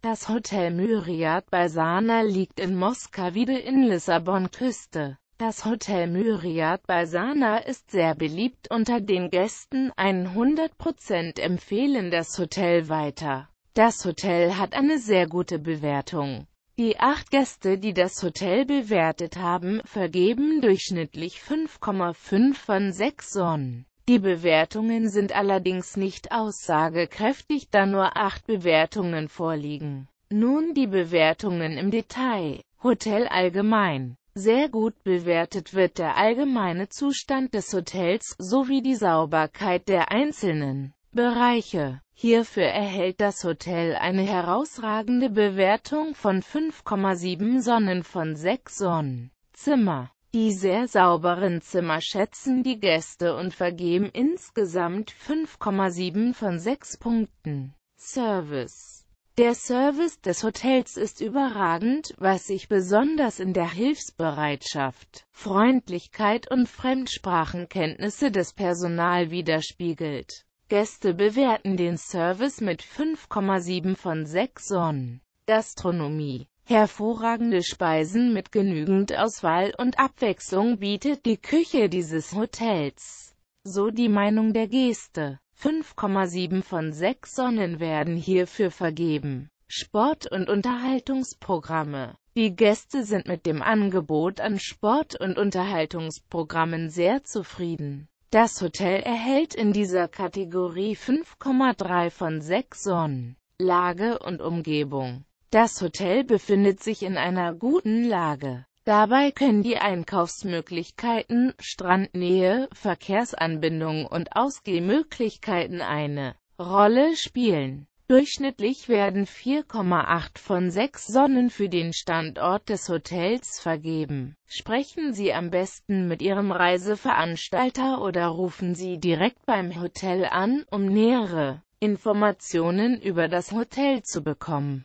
Das Hotel Myriad bei Sana liegt in Moskawide in Lissabon-Küste. Das Hotel Myriad bei Sana ist sehr beliebt unter den Gästen, 100% empfehlen das Hotel weiter. Das Hotel hat eine sehr gute Bewertung. Die acht Gäste, die das Hotel bewertet haben, vergeben durchschnittlich 5,5 von 6 Sonnen. Die Bewertungen sind allerdings nicht aussagekräftig, da nur acht Bewertungen vorliegen. Nun die Bewertungen im Detail. Hotel allgemein. Sehr gut bewertet wird der allgemeine Zustand des Hotels sowie die Sauberkeit der einzelnen Bereiche. Hierfür erhält das Hotel eine herausragende Bewertung von 5,7 Sonnen von 6 Sonnen. Zimmer die sehr sauberen Zimmer schätzen die Gäste und vergeben insgesamt 5,7 von 6 Punkten. Service Der Service des Hotels ist überragend, was sich besonders in der Hilfsbereitschaft, Freundlichkeit und Fremdsprachenkenntnisse des Personal widerspiegelt. Gäste bewerten den Service mit 5,7 von 6 Sonnen. Gastronomie hervorragende Speisen mit genügend Auswahl und Abwechslung bietet die Küche dieses Hotels. So die Meinung der Geste. 5,7 von 6 Sonnen werden hierfür vergeben. Sport- und Unterhaltungsprogramme Die Gäste sind mit dem Angebot an Sport- und Unterhaltungsprogrammen sehr zufrieden. Das Hotel erhält in dieser Kategorie 5,3 von 6 Sonnen. Lage und Umgebung das Hotel befindet sich in einer guten Lage. Dabei können die Einkaufsmöglichkeiten, Strandnähe, Verkehrsanbindungen und Ausgehmöglichkeiten eine Rolle spielen. Durchschnittlich werden 4,8 von 6 Sonnen für den Standort des Hotels vergeben. Sprechen Sie am besten mit Ihrem Reiseveranstalter oder rufen Sie direkt beim Hotel an, um nähere Informationen über das Hotel zu bekommen.